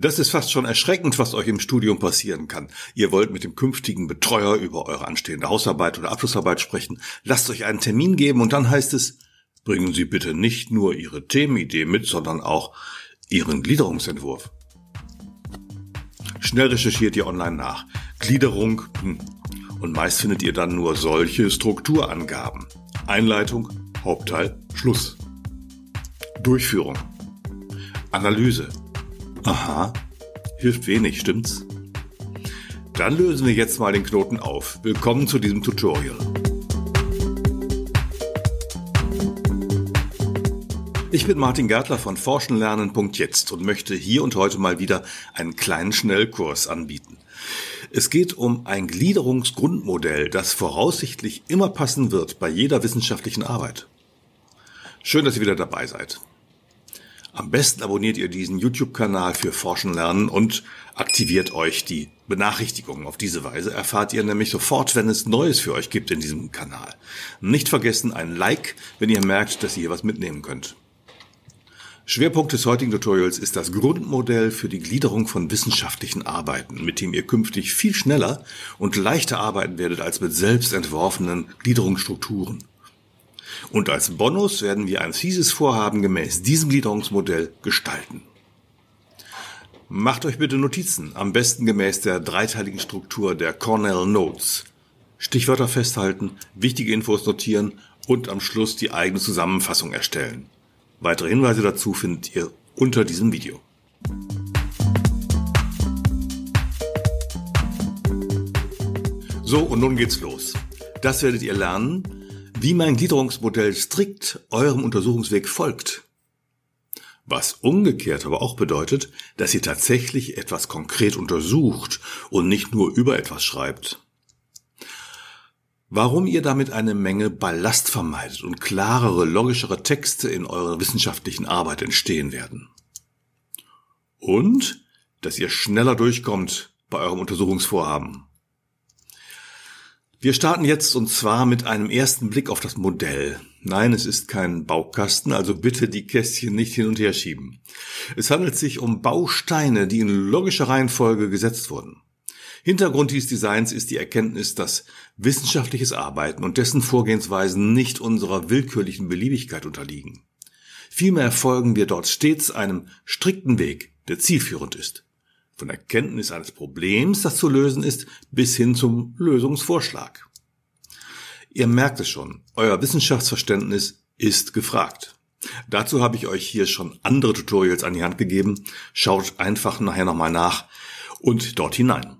Das ist fast schon erschreckend, was euch im Studium passieren kann. Ihr wollt mit dem künftigen Betreuer über eure anstehende Hausarbeit oder Abschlussarbeit sprechen. Lasst euch einen Termin geben und dann heißt es, bringen Sie bitte nicht nur Ihre Themenidee mit, sondern auch Ihren Gliederungsentwurf. Schnell recherchiert ihr online nach. Gliederung und meist findet ihr dann nur solche Strukturangaben. Einleitung, Hauptteil, Schluss. Durchführung. Analyse, Aha, hilft wenig, stimmt's? Dann lösen wir jetzt mal den Knoten auf. Willkommen zu diesem Tutorial. Ich bin Martin Gärtler von forschenlernen.jetzt und möchte hier und heute mal wieder einen kleinen Schnellkurs anbieten. Es geht um ein Gliederungsgrundmodell, das voraussichtlich immer passen wird bei jeder wissenschaftlichen Arbeit. Schön, dass ihr wieder dabei seid. Am besten abonniert ihr diesen YouTube-Kanal für Forschen lernen und aktiviert euch die Benachrichtigungen. Auf diese Weise erfahrt ihr nämlich sofort, wenn es Neues für euch gibt in diesem Kanal. Nicht vergessen ein Like, wenn ihr merkt, dass ihr hier was mitnehmen könnt. Schwerpunkt des heutigen Tutorials ist das Grundmodell für die Gliederung von wissenschaftlichen Arbeiten, mit dem ihr künftig viel schneller und leichter arbeiten werdet als mit selbst entworfenen Gliederungsstrukturen. Und als Bonus werden wir ein fieses Vorhaben gemäß diesem Gliederungsmodell gestalten. Macht euch bitte Notizen, am besten gemäß der dreiteiligen Struktur der Cornell Notes. Stichwörter festhalten, wichtige Infos notieren und am Schluss die eigene Zusammenfassung erstellen. Weitere Hinweise dazu findet ihr unter diesem Video. So, und nun geht's los. Das werdet ihr lernen, wie mein Gliederungsmodell strikt eurem Untersuchungsweg folgt. Was umgekehrt aber auch bedeutet, dass ihr tatsächlich etwas konkret untersucht und nicht nur über etwas schreibt. Warum ihr damit eine Menge Ballast vermeidet und klarere, logischere Texte in eurer wissenschaftlichen Arbeit entstehen werden. Und dass ihr schneller durchkommt bei eurem Untersuchungsvorhaben. Wir starten jetzt und zwar mit einem ersten Blick auf das Modell. Nein, es ist kein Baukasten, also bitte die Kästchen nicht hin und her schieben. Es handelt sich um Bausteine, die in logischer Reihenfolge gesetzt wurden. Hintergrund dieses Designs ist die Erkenntnis, dass wissenschaftliches Arbeiten und dessen Vorgehensweisen nicht unserer willkürlichen Beliebigkeit unterliegen. Vielmehr folgen wir dort stets einem strikten Weg, der zielführend ist von Erkenntnis eines Problems, das zu lösen ist, bis hin zum Lösungsvorschlag. Ihr merkt es schon, euer Wissenschaftsverständnis ist gefragt. Dazu habe ich euch hier schon andere Tutorials an die Hand gegeben. Schaut einfach nachher nochmal nach und dort hinein.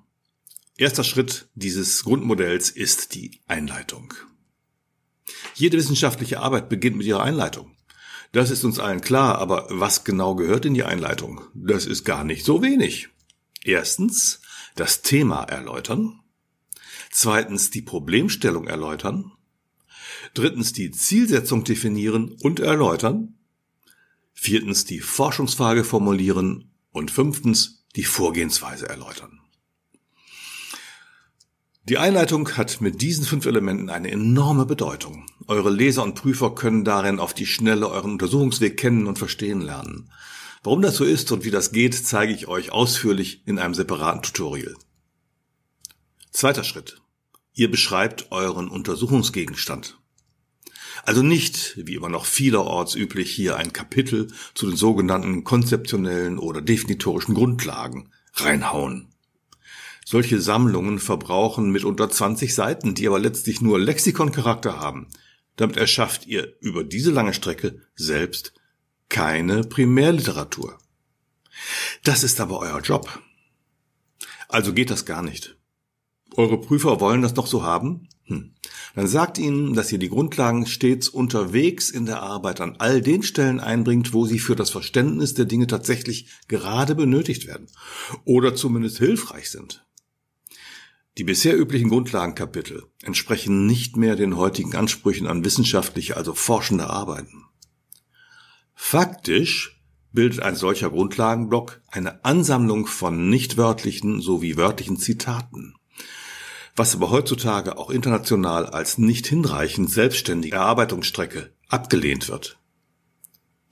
Erster Schritt dieses Grundmodells ist die Einleitung. Jede wissenschaftliche Arbeit beginnt mit ihrer Einleitung. Das ist uns allen klar, aber was genau gehört in die Einleitung? Das ist gar nicht so wenig. Erstens das Thema erläutern. Zweitens die Problemstellung erläutern. Drittens die Zielsetzung definieren und erläutern. Viertens die Forschungsfrage formulieren. Und fünftens die Vorgehensweise erläutern. Die Einleitung hat mit diesen fünf Elementen eine enorme Bedeutung. Eure Leser und Prüfer können darin auf die Schnelle euren Untersuchungsweg kennen und verstehen lernen. Warum das so ist und wie das geht, zeige ich euch ausführlich in einem separaten Tutorial. Zweiter Schritt. Ihr beschreibt euren Untersuchungsgegenstand. Also nicht, wie immer noch vielerorts üblich, hier ein Kapitel zu den sogenannten konzeptionellen oder definitorischen Grundlagen reinhauen. Solche Sammlungen verbrauchen mitunter 20 Seiten, die aber letztlich nur Lexikoncharakter haben. Damit erschafft ihr über diese lange Strecke selbst keine Primärliteratur. Das ist aber euer Job. Also geht das gar nicht. Eure Prüfer wollen das noch so haben? Hm. Dann sagt ihnen, dass ihr die Grundlagen stets unterwegs in der Arbeit an all den Stellen einbringt, wo sie für das Verständnis der Dinge tatsächlich gerade benötigt werden oder zumindest hilfreich sind. Die bisher üblichen Grundlagenkapitel entsprechen nicht mehr den heutigen Ansprüchen an wissenschaftliche, also forschende Arbeiten. Faktisch bildet ein solcher Grundlagenblock eine Ansammlung von nichtwörtlichen sowie wörtlichen Zitaten, was aber heutzutage auch international als nicht hinreichend selbstständige Erarbeitungsstrecke abgelehnt wird.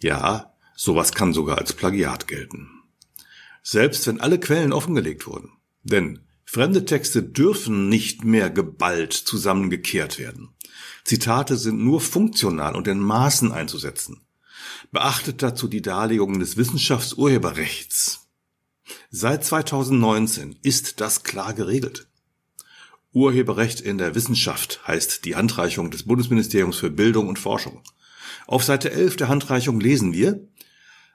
Ja, sowas kann sogar als Plagiat gelten. Selbst wenn alle Quellen offengelegt wurden. Denn fremde Texte dürfen nicht mehr geballt zusammengekehrt werden. Zitate sind nur funktional und in Maßen einzusetzen beachtet dazu die Darlegungen des Wissenschaftsurheberrechts. Seit 2019 ist das klar geregelt. Urheberrecht in der Wissenschaft heißt die Handreichung des Bundesministeriums für Bildung und Forschung. Auf Seite 11 der Handreichung lesen wir,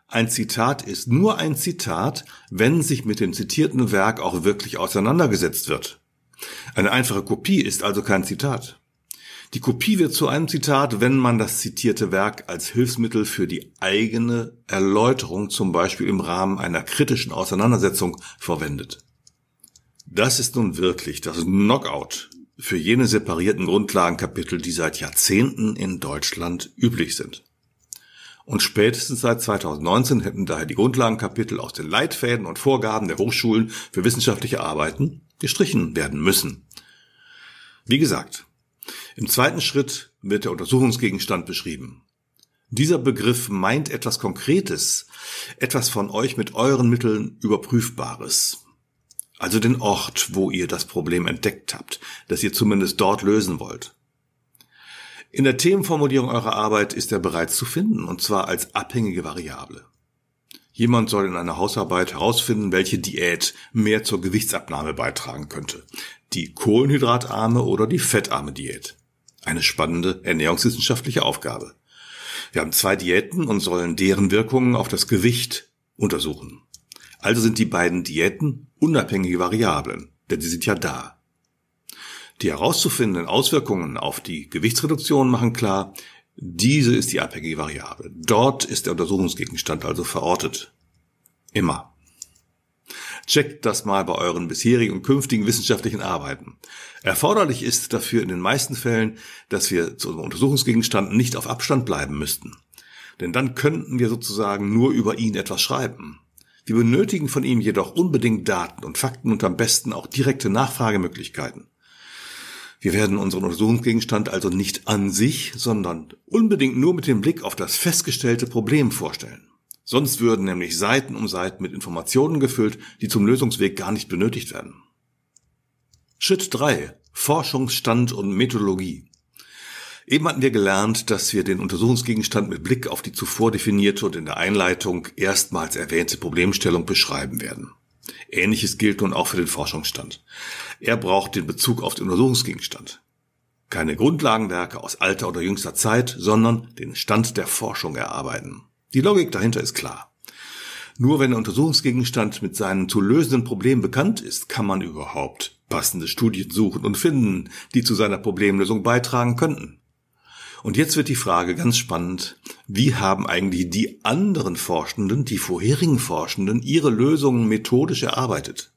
ein Zitat ist nur ein Zitat, wenn sich mit dem zitierten Werk auch wirklich auseinandergesetzt wird. Eine einfache Kopie ist also kein Zitat. Die Kopie wird zu einem Zitat, wenn man das zitierte Werk als Hilfsmittel für die eigene Erläuterung, zum Beispiel im Rahmen einer kritischen Auseinandersetzung, verwendet. Das ist nun wirklich das Knockout für jene separierten Grundlagenkapitel, die seit Jahrzehnten in Deutschland üblich sind. Und spätestens seit 2019 hätten daher die Grundlagenkapitel aus den Leitfäden und Vorgaben der Hochschulen für wissenschaftliche Arbeiten gestrichen werden müssen. Wie gesagt, im zweiten Schritt wird der Untersuchungsgegenstand beschrieben. Dieser Begriff meint etwas Konkretes, etwas von euch mit euren Mitteln überprüfbares. Also den Ort, wo ihr das Problem entdeckt habt, das ihr zumindest dort lösen wollt. In der Themenformulierung eurer Arbeit ist er bereits zu finden, und zwar als abhängige Variable. Jemand soll in einer Hausarbeit herausfinden, welche Diät mehr zur Gewichtsabnahme beitragen könnte. Die kohlenhydratarme oder die fettarme Diät. Eine spannende ernährungswissenschaftliche Aufgabe. Wir haben zwei Diäten und sollen deren Wirkungen auf das Gewicht untersuchen. Also sind die beiden Diäten unabhängige Variablen, denn sie sind ja da. Die herauszufindenden Auswirkungen auf die Gewichtsreduktion machen klar, diese ist die abhängige Variable. Dort ist der Untersuchungsgegenstand also verortet. Immer. Checkt das mal bei euren bisherigen und künftigen wissenschaftlichen Arbeiten. Erforderlich ist dafür in den meisten Fällen, dass wir zu unserem Untersuchungsgegenstand nicht auf Abstand bleiben müssten. Denn dann könnten wir sozusagen nur über ihn etwas schreiben. Wir benötigen von ihm jedoch unbedingt Daten und Fakten und am besten auch direkte Nachfragemöglichkeiten. Wir werden unseren Untersuchungsgegenstand also nicht an sich, sondern unbedingt nur mit dem Blick auf das festgestellte Problem vorstellen. Sonst würden nämlich Seiten um Seiten mit Informationen gefüllt, die zum Lösungsweg gar nicht benötigt werden. Schritt 3. Forschungsstand und Methodologie. Eben hatten wir gelernt, dass wir den Untersuchungsgegenstand mit Blick auf die zuvor definierte und in der Einleitung erstmals erwähnte Problemstellung beschreiben werden. Ähnliches gilt nun auch für den Forschungsstand. Er braucht den Bezug auf den Untersuchungsgegenstand. Keine Grundlagenwerke aus alter oder jüngster Zeit, sondern den Stand der Forschung erarbeiten. Die Logik dahinter ist klar. Nur wenn der Untersuchungsgegenstand mit seinem zu lösenden Problem bekannt ist, kann man überhaupt passende Studien suchen und finden, die zu seiner Problemlösung beitragen könnten. Und jetzt wird die Frage ganz spannend, wie haben eigentlich die anderen Forschenden, die vorherigen Forschenden, ihre Lösungen methodisch erarbeitet?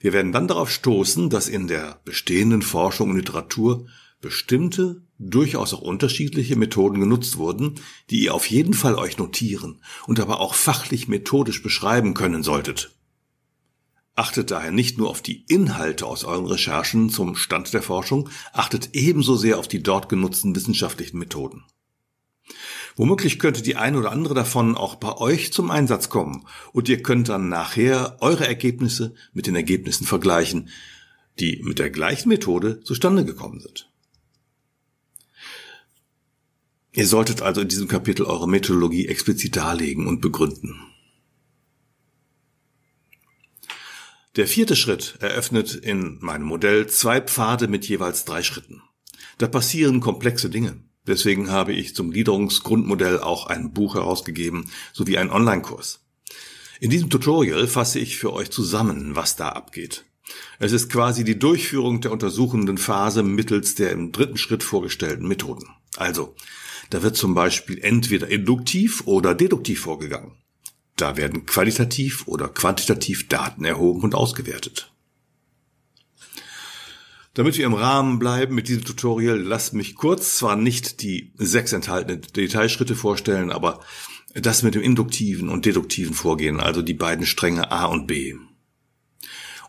Wir werden dann darauf stoßen, dass in der bestehenden Forschung und Literatur bestimmte durchaus auch unterschiedliche Methoden genutzt wurden, die ihr auf jeden Fall euch notieren und aber auch fachlich methodisch beschreiben können solltet. Achtet daher nicht nur auf die Inhalte aus euren Recherchen zum Stand der Forschung, achtet ebenso sehr auf die dort genutzten wissenschaftlichen Methoden. Womöglich könnte die eine oder andere davon auch bei euch zum Einsatz kommen und ihr könnt dann nachher eure Ergebnisse mit den Ergebnissen vergleichen, die mit der gleichen Methode zustande gekommen sind. Ihr solltet also in diesem Kapitel eure Methodologie explizit darlegen und begründen. Der vierte Schritt eröffnet in meinem Modell zwei Pfade mit jeweils drei Schritten. Da passieren komplexe Dinge. Deswegen habe ich zum Gliederungsgrundmodell auch ein Buch herausgegeben sowie einen Online-Kurs. In diesem Tutorial fasse ich für euch zusammen, was da abgeht. Es ist quasi die Durchführung der untersuchenden Phase mittels der im dritten Schritt vorgestellten Methoden. Also, da wird zum Beispiel entweder induktiv oder deduktiv vorgegangen. Da werden qualitativ oder quantitativ Daten erhoben und ausgewertet. Damit wir im Rahmen bleiben mit diesem Tutorial, lasst mich kurz zwar nicht die sechs enthaltenen Detailschritte vorstellen, aber das mit dem induktiven und deduktiven Vorgehen, also die beiden Stränge A und B.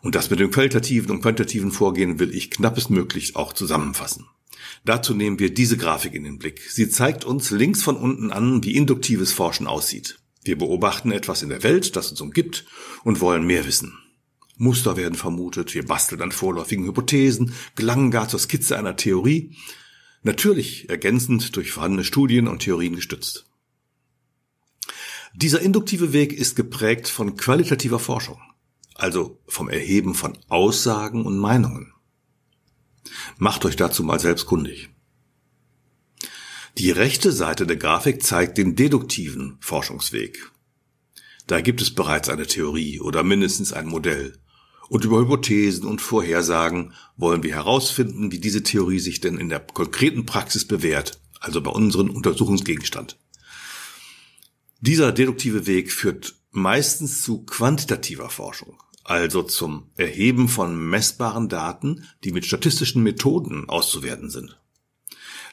Und das mit dem qualitativen und quantitativen Vorgehen will ich knappestmöglich auch zusammenfassen. Dazu nehmen wir diese Grafik in den Blick. Sie zeigt uns links von unten an, wie induktives Forschen aussieht. Wir beobachten etwas in der Welt, das uns umgibt, und wollen mehr wissen. Muster werden vermutet, wir basteln an vorläufigen Hypothesen, gelangen gar zur Skizze einer Theorie, natürlich ergänzend durch vorhandene Studien und Theorien gestützt. Dieser induktive Weg ist geprägt von qualitativer Forschung, also vom Erheben von Aussagen und Meinungen. Macht euch dazu mal selbst kundig. Die rechte Seite der Grafik zeigt den deduktiven Forschungsweg. Da gibt es bereits eine Theorie oder mindestens ein Modell. Und über Hypothesen und Vorhersagen wollen wir herausfinden, wie diese Theorie sich denn in der konkreten Praxis bewährt, also bei unserem Untersuchungsgegenstand. Dieser deduktive Weg führt meistens zu quantitativer Forschung also zum Erheben von messbaren Daten, die mit statistischen Methoden auszuwerten sind.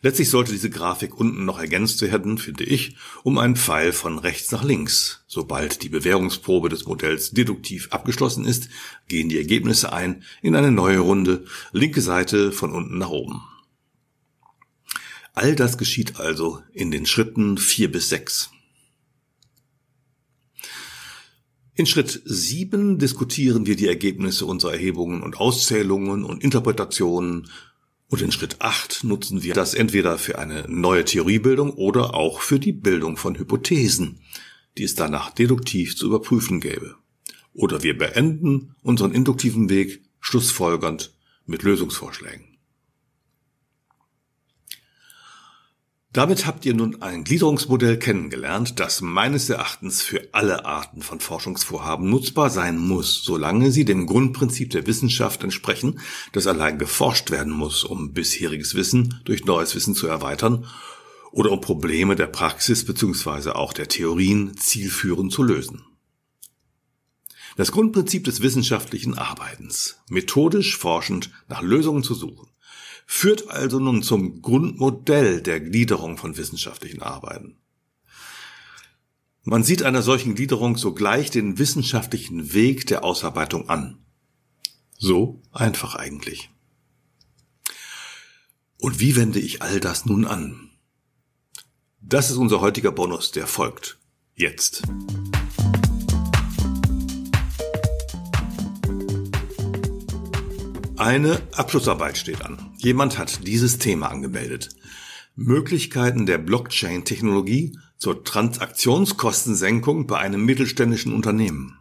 Letztlich sollte diese Grafik unten noch ergänzt werden, finde ich, um einen Pfeil von rechts nach links. Sobald die Bewährungsprobe des Modells deduktiv abgeschlossen ist, gehen die Ergebnisse ein in eine neue Runde, linke Seite von unten nach oben. All das geschieht also in den Schritten vier bis sechs. In Schritt 7 diskutieren wir die Ergebnisse unserer Erhebungen und Auszählungen und Interpretationen und in Schritt 8 nutzen wir das entweder für eine neue Theoriebildung oder auch für die Bildung von Hypothesen, die es danach deduktiv zu überprüfen gäbe. Oder wir beenden unseren induktiven Weg schlussfolgernd mit Lösungsvorschlägen. Damit habt ihr nun ein Gliederungsmodell kennengelernt, das meines Erachtens für alle Arten von Forschungsvorhaben nutzbar sein muss, solange sie dem Grundprinzip der Wissenschaft entsprechen, dass allein geforscht werden muss, um bisheriges Wissen durch neues Wissen zu erweitern oder um Probleme der Praxis bzw. auch der Theorien zielführend zu lösen. Das Grundprinzip des wissenschaftlichen Arbeitens, methodisch forschend nach Lösungen zu suchen, führt also nun zum Grundmodell der Gliederung von wissenschaftlichen Arbeiten. Man sieht einer solchen Gliederung sogleich den wissenschaftlichen Weg der Ausarbeitung an. So einfach eigentlich. Und wie wende ich all das nun an? Das ist unser heutiger Bonus, der folgt. Jetzt. Eine Abschlussarbeit steht an. Jemand hat dieses Thema angemeldet. Möglichkeiten der Blockchain-Technologie zur Transaktionskostensenkung bei einem mittelständischen Unternehmen.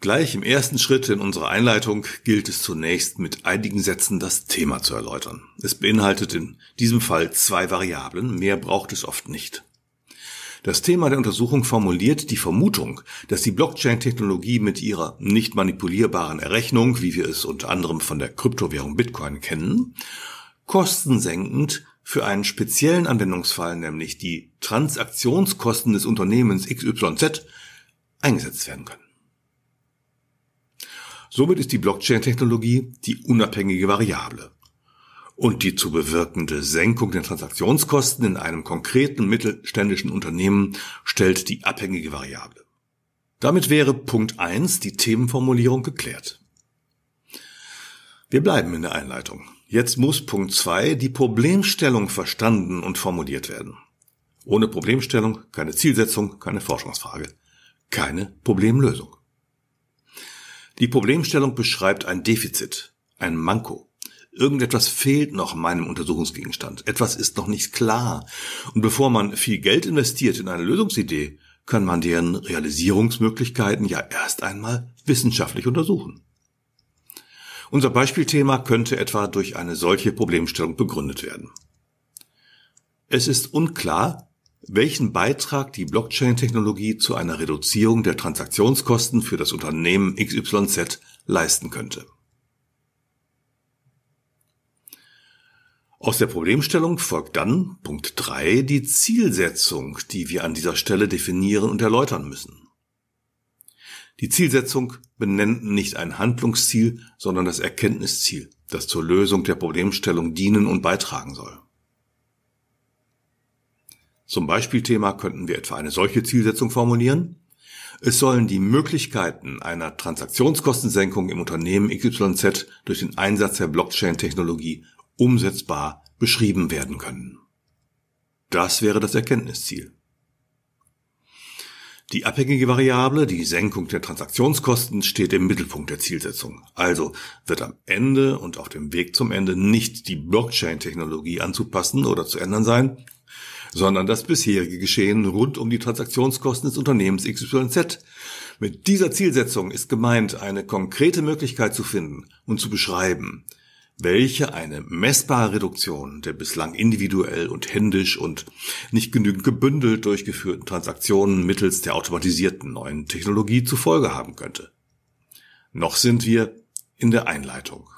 Gleich im ersten Schritt in unserer Einleitung gilt es zunächst mit einigen Sätzen das Thema zu erläutern. Es beinhaltet in diesem Fall zwei Variablen, mehr braucht es oft nicht. Das Thema der Untersuchung formuliert die Vermutung, dass die Blockchain-Technologie mit ihrer nicht manipulierbaren Errechnung, wie wir es unter anderem von der Kryptowährung Bitcoin kennen, kostensenkend für einen speziellen Anwendungsfall, nämlich die Transaktionskosten des Unternehmens XYZ, eingesetzt werden können. Somit ist die Blockchain-Technologie die unabhängige Variable, und die zu bewirkende Senkung der Transaktionskosten in einem konkreten mittelständischen Unternehmen stellt die abhängige Variable. Damit wäre Punkt 1 die Themenformulierung geklärt. Wir bleiben in der Einleitung. Jetzt muss Punkt 2 die Problemstellung verstanden und formuliert werden. Ohne Problemstellung keine Zielsetzung, keine Forschungsfrage, keine Problemlösung. Die Problemstellung beschreibt ein Defizit, ein Manko, Irgendetwas fehlt noch meinem Untersuchungsgegenstand. Etwas ist noch nicht klar. Und bevor man viel Geld investiert in eine Lösungsidee, kann man deren Realisierungsmöglichkeiten ja erst einmal wissenschaftlich untersuchen. Unser Beispielthema könnte etwa durch eine solche Problemstellung begründet werden. Es ist unklar, welchen Beitrag die Blockchain-Technologie zu einer Reduzierung der Transaktionskosten für das Unternehmen XYZ leisten könnte. Aus der Problemstellung folgt dann Punkt 3 die Zielsetzung, die wir an dieser Stelle definieren und erläutern müssen. Die Zielsetzung benennt nicht ein Handlungsziel, sondern das Erkenntnisziel, das zur Lösung der Problemstellung dienen und beitragen soll. Zum Beispielthema könnten wir etwa eine solche Zielsetzung formulieren. Es sollen die Möglichkeiten einer Transaktionskostensenkung im Unternehmen XYZ durch den Einsatz der Blockchain-Technologie umsetzbar beschrieben werden können. Das wäre das Erkenntnisziel. Die abhängige Variable, die Senkung der Transaktionskosten, steht im Mittelpunkt der Zielsetzung. Also wird am Ende und auf dem Weg zum Ende nicht die Blockchain-Technologie anzupassen oder zu ändern sein, sondern das bisherige Geschehen rund um die Transaktionskosten des Unternehmens XYZ. Mit dieser Zielsetzung ist gemeint, eine konkrete Möglichkeit zu finden und zu beschreiben, welche eine messbare Reduktion der bislang individuell und händisch und nicht genügend gebündelt durchgeführten Transaktionen mittels der automatisierten neuen Technologie zufolge haben könnte. Noch sind wir in der Einleitung.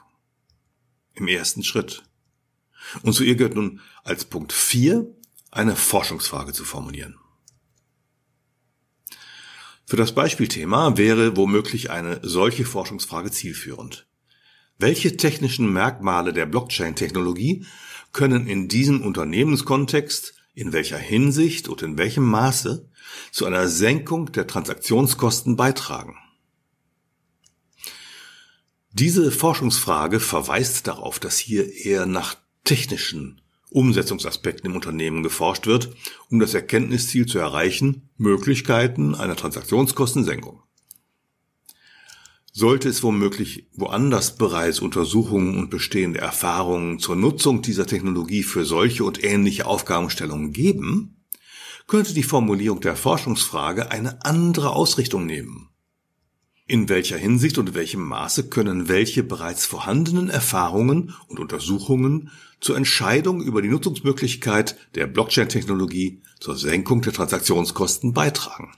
Im ersten Schritt. Und zu ihr gehört nun als Punkt 4 eine Forschungsfrage zu formulieren. Für das Beispielthema wäre womöglich eine solche Forschungsfrage zielführend. Welche technischen Merkmale der Blockchain-Technologie können in diesem Unternehmenskontext, in welcher Hinsicht und in welchem Maße zu einer Senkung der Transaktionskosten beitragen? Diese Forschungsfrage verweist darauf, dass hier eher nach technischen Umsetzungsaspekten im Unternehmen geforscht wird, um das Erkenntnisziel zu erreichen, Möglichkeiten einer Transaktionskostensenkung. Sollte es womöglich woanders bereits Untersuchungen und bestehende Erfahrungen zur Nutzung dieser Technologie für solche und ähnliche Aufgabenstellungen geben, könnte die Formulierung der Forschungsfrage eine andere Ausrichtung nehmen. In welcher Hinsicht und welchem Maße können welche bereits vorhandenen Erfahrungen und Untersuchungen zur Entscheidung über die Nutzungsmöglichkeit der Blockchain-Technologie zur Senkung der Transaktionskosten beitragen?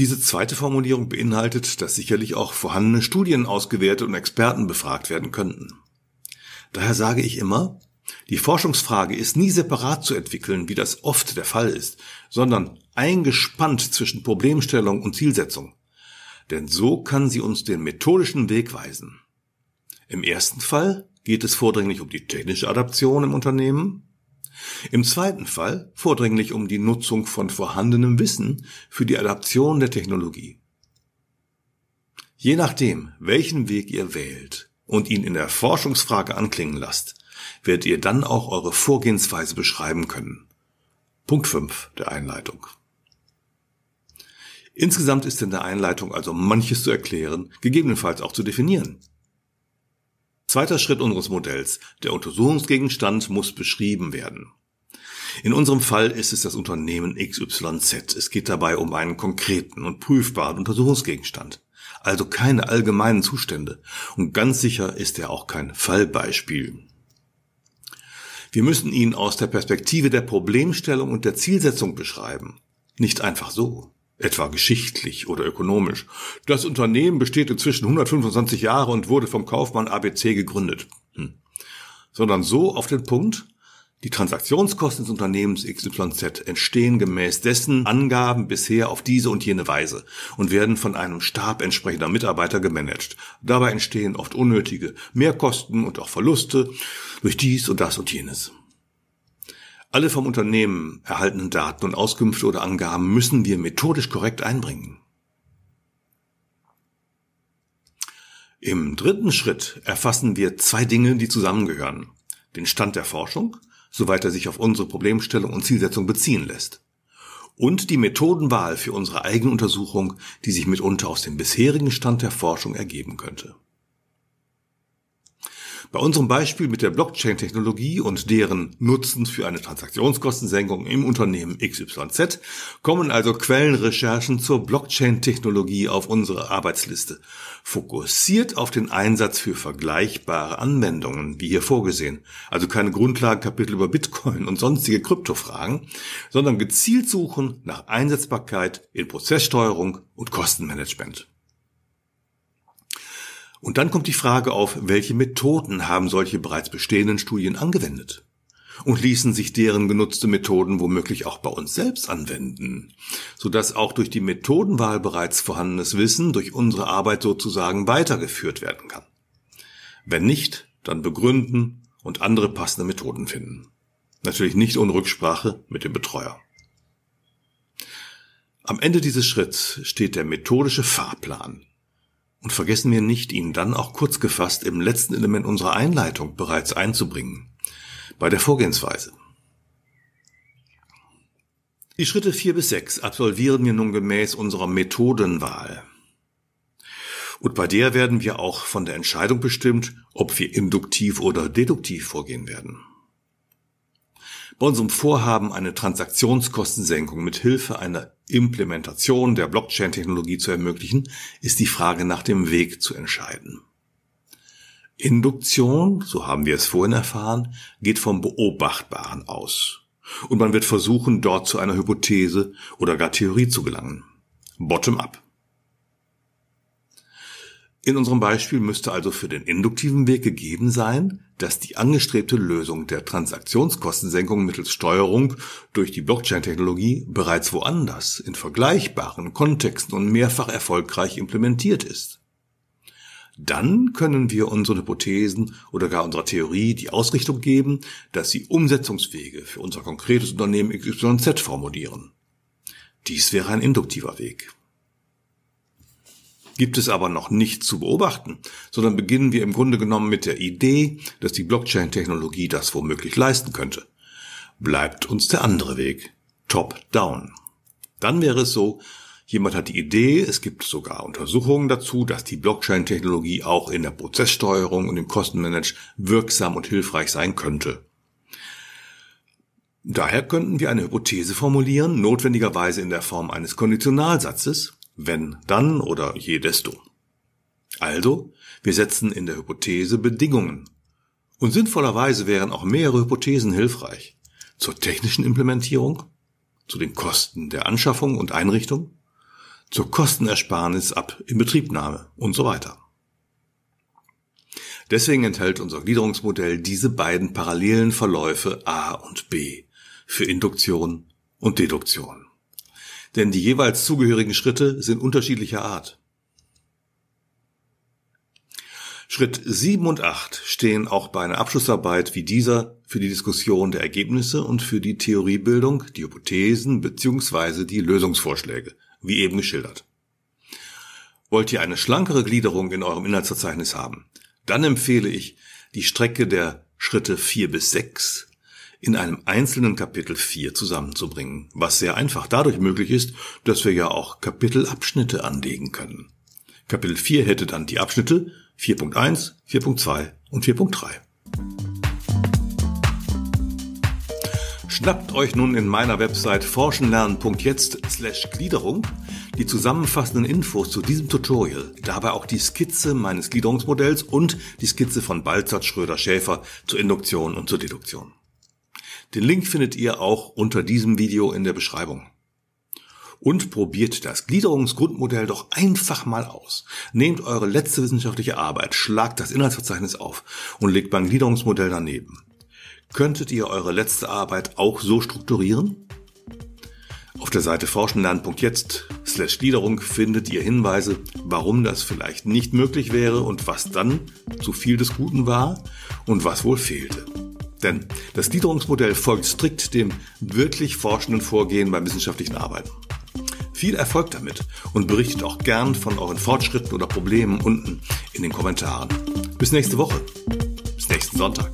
Diese zweite Formulierung beinhaltet, dass sicherlich auch vorhandene Studien ausgewertet und Experten befragt werden könnten. Daher sage ich immer, die Forschungsfrage ist nie separat zu entwickeln, wie das oft der Fall ist, sondern eingespannt zwischen Problemstellung und Zielsetzung. Denn so kann sie uns den methodischen Weg weisen. Im ersten Fall geht es vordringlich um die technische Adaption im Unternehmen, im zweiten Fall vordringlich um die Nutzung von vorhandenem Wissen für die Adaption der Technologie. Je nachdem, welchen Weg ihr wählt und ihn in der Forschungsfrage anklingen lasst, werdet ihr dann auch eure Vorgehensweise beschreiben können. Punkt 5 der Einleitung. Insgesamt ist in der Einleitung also manches zu erklären, gegebenenfalls auch zu definieren. Zweiter Schritt unseres Modells. Der Untersuchungsgegenstand muss beschrieben werden. In unserem Fall ist es das Unternehmen XYZ. Es geht dabei um einen konkreten und prüfbaren Untersuchungsgegenstand. Also keine allgemeinen Zustände. Und ganz sicher ist er auch kein Fallbeispiel. Wir müssen ihn aus der Perspektive der Problemstellung und der Zielsetzung beschreiben. Nicht einfach so etwa geschichtlich oder ökonomisch. Das Unternehmen besteht inzwischen 125 Jahre und wurde vom Kaufmann ABC gegründet. Hm. Sondern so auf den Punkt, die Transaktionskosten des Unternehmens XYZ entstehen gemäß dessen Angaben bisher auf diese und jene Weise und werden von einem Stab entsprechender Mitarbeiter gemanagt. Dabei entstehen oft unnötige Mehrkosten und auch Verluste durch dies und das und jenes. Alle vom Unternehmen erhaltenen Daten und Auskünfte oder Angaben müssen wir methodisch korrekt einbringen. Im dritten Schritt erfassen wir zwei Dinge, die zusammengehören. Den Stand der Forschung, soweit er sich auf unsere Problemstellung und Zielsetzung beziehen lässt. Und die Methodenwahl für unsere eigene Untersuchung, die sich mitunter aus dem bisherigen Stand der Forschung ergeben könnte. Bei unserem Beispiel mit der Blockchain-Technologie und deren Nutzen für eine Transaktionskostensenkung im Unternehmen XYZ kommen also Quellenrecherchen zur Blockchain-Technologie auf unsere Arbeitsliste, fokussiert auf den Einsatz für vergleichbare Anwendungen, wie hier vorgesehen. Also keine Grundlagenkapitel über Bitcoin und sonstige Kryptofragen, sondern gezielt suchen nach Einsetzbarkeit in Prozesssteuerung und Kostenmanagement. Und dann kommt die Frage auf, welche Methoden haben solche bereits bestehenden Studien angewendet? Und ließen sich deren genutzte Methoden womöglich auch bei uns selbst anwenden, sodass auch durch die Methodenwahl bereits vorhandenes Wissen durch unsere Arbeit sozusagen weitergeführt werden kann. Wenn nicht, dann begründen und andere passende Methoden finden. Natürlich nicht ohne Rücksprache mit dem Betreuer. Am Ende dieses Schritts steht der methodische Fahrplan, und vergessen wir nicht, ihn dann auch kurz gefasst im letzten Element unserer Einleitung bereits einzubringen, bei der Vorgehensweise. Die Schritte 4 bis 6 absolvieren wir nun gemäß unserer Methodenwahl. Und bei der werden wir auch von der Entscheidung bestimmt, ob wir induktiv oder deduktiv vorgehen werden. Bei unserem Vorhaben, eine Transaktionskostensenkung mit Hilfe einer Implementation der Blockchain-Technologie zu ermöglichen, ist die Frage nach dem Weg zu entscheiden. Induktion, so haben wir es vorhin erfahren, geht vom Beobachtbaren aus. Und man wird versuchen, dort zu einer Hypothese oder gar Theorie zu gelangen. Bottom-up. In unserem Beispiel müsste also für den induktiven Weg gegeben sein, dass die angestrebte Lösung der Transaktionskostensenkung mittels Steuerung durch die Blockchain-Technologie bereits woanders in vergleichbaren Kontexten und mehrfach erfolgreich implementiert ist. Dann können wir unseren Hypothesen oder gar unserer Theorie die Ausrichtung geben, dass sie Umsetzungswege für unser konkretes Unternehmen XYZ formulieren. Dies wäre ein induktiver Weg gibt es aber noch nicht zu beobachten, sondern beginnen wir im Grunde genommen mit der Idee, dass die Blockchain-Technologie das womöglich leisten könnte. Bleibt uns der andere Weg, top-down. Dann wäre es so, jemand hat die Idee, es gibt sogar Untersuchungen dazu, dass die Blockchain-Technologie auch in der Prozesssteuerung und im Kostenmanagement wirksam und hilfreich sein könnte. Daher könnten wir eine Hypothese formulieren, notwendigerweise in der Form eines Konditionalsatzes, wenn dann oder je desto. Also, wir setzen in der Hypothese Bedingungen. Und sinnvollerweise wären auch mehrere Hypothesen hilfreich. Zur technischen Implementierung, zu den Kosten der Anschaffung und Einrichtung, zur Kostenersparnis ab Inbetriebnahme und so weiter. Deswegen enthält unser Gliederungsmodell diese beiden parallelen Verläufe A und B für Induktion und Deduktion denn die jeweils zugehörigen Schritte sind unterschiedlicher Art. Schritt 7 und 8 stehen auch bei einer Abschlussarbeit wie dieser für die Diskussion der Ergebnisse und für die Theoriebildung, die Hypothesen bzw. die Lösungsvorschläge, wie eben geschildert. Wollt ihr eine schlankere Gliederung in eurem Inhaltsverzeichnis haben, dann empfehle ich die Strecke der Schritte 4 bis 6 in einem einzelnen Kapitel 4 zusammenzubringen, was sehr einfach dadurch möglich ist, dass wir ja auch Kapitelabschnitte anlegen können. Kapitel 4 hätte dann die Abschnitte 4.1, 4.2 und 4.3. Schnappt euch nun in meiner Website forschenlernen.jetzt slash Gliederung die zusammenfassenden Infos zu diesem Tutorial, dabei auch die Skizze meines Gliederungsmodells und die Skizze von Balzert Schröder-Schäfer zur Induktion und zur Deduktion. Den Link findet ihr auch unter diesem Video in der Beschreibung. Und probiert das Gliederungsgrundmodell doch einfach mal aus. Nehmt eure letzte wissenschaftliche Arbeit, schlagt das Inhaltsverzeichnis auf und legt beim Gliederungsmodell daneben. Könntet ihr eure letzte Arbeit auch so strukturieren? Auf der Seite forschenlernen.jetzt slash Gliederung findet ihr Hinweise, warum das vielleicht nicht möglich wäre und was dann zu viel des Guten war und was wohl fehlte. Denn das Gliederungsmodell folgt strikt dem wirklich forschenden Vorgehen beim wissenschaftlichen Arbeiten. Viel Erfolg damit und berichtet auch gern von euren Fortschritten oder Problemen unten in den Kommentaren. Bis nächste Woche. Bis nächsten Sonntag.